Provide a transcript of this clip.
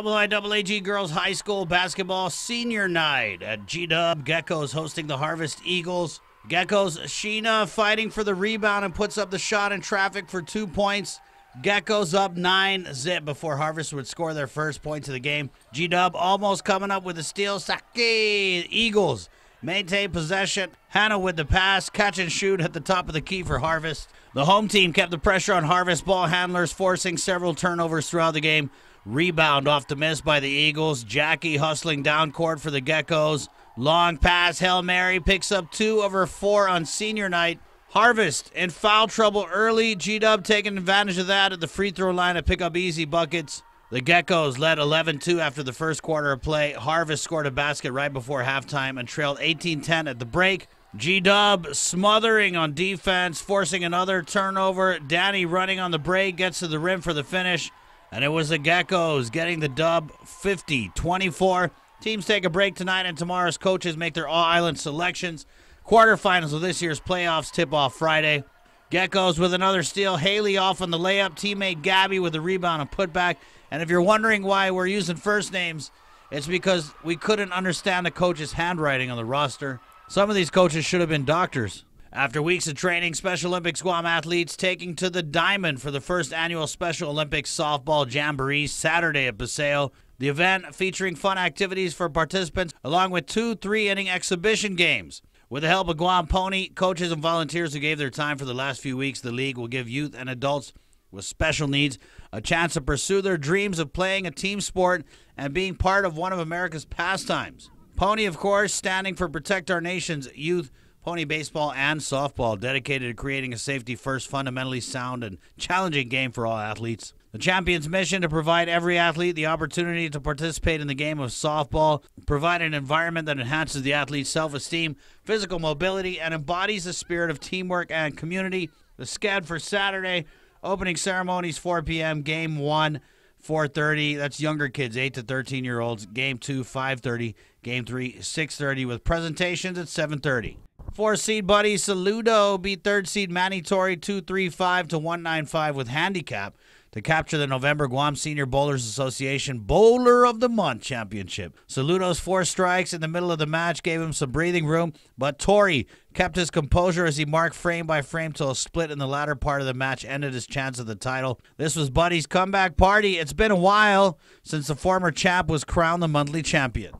IIAG Girls High School Basketball Senior Night at G Dub. Geckos hosting the Harvest Eagles. Geckos, Sheena fighting for the rebound and puts up the shot in traffic for two points. Geckos up nine zip before Harvest would score their first points of the game. G Dub almost coming up with a steal. Saki Eagles maintain possession. Hannah with the pass, catch and shoot at the top of the key for Harvest. The home team kept the pressure on Harvest ball handlers, forcing several turnovers throughout the game. Rebound off the miss by the Eagles. Jackie hustling down court for the Geckos. Long pass, Hail Mary picks up two of her four on senior night. Harvest in foul trouble early. G Dub taking advantage of that at the free throw line to pick up easy buckets. The Geckos led 11 2 after the first quarter of play. Harvest scored a basket right before halftime and trailed 18 10 at the break. G Dub smothering on defense, forcing another turnover. Danny running on the break, gets to the rim for the finish. And it was the Geckos getting the dub 50 24. Teams take a break tonight, and tomorrow's coaches make their All Island selections. Quarterfinals of this year's playoffs tip off Friday. Geckos with another steal. Haley off on the layup. Teammate Gabby with a rebound and putback. And if you're wondering why we're using first names, it's because we couldn't understand the coach's handwriting on the roster. Some of these coaches should have been doctors. After weeks of training, Special Olympics Guam athletes taking to the diamond for the first annual Special Olympics Softball Jamboree Saturday at Paseo. The event featuring fun activities for participants along with two three inning exhibition games. With the help of Guam Pony, coaches and volunteers who gave their time for the last few weeks, the league will give youth and adults with special needs a chance to pursue their dreams of playing a team sport and being part of one of America's pastimes. Pony, of course, standing for Protect Our Nation's youth pony baseball and softball, dedicated to creating a safety first, fundamentally sound, and challenging game for all athletes. The champion's mission to provide every athlete the opportunity to participate in the game of softball, provide an environment that enhances the athlete's self esteem, physical mobility, and embodies the spirit of teamwork and community. The SCAD for Saturday, Opening ceremonies 4 p.m. Game one 4:30. That's younger kids, 8 to 13 year olds. Game two 5:30. Game three 6:30 with presentations at 7:30. Four seed buddy Saludo beat third seed Manitori 235 to 195 with handicap to capture the November Guam Senior Bowlers Association Bowler of the Month Championship. Saludo's four strikes in the middle of the match gave him some breathing room, but Tori kept his composure as he marked frame by frame till a split in the latter part of the match ended his chance of the title. This was Buddy's comeback party. It's been a while since the former champ was crowned the monthly champion.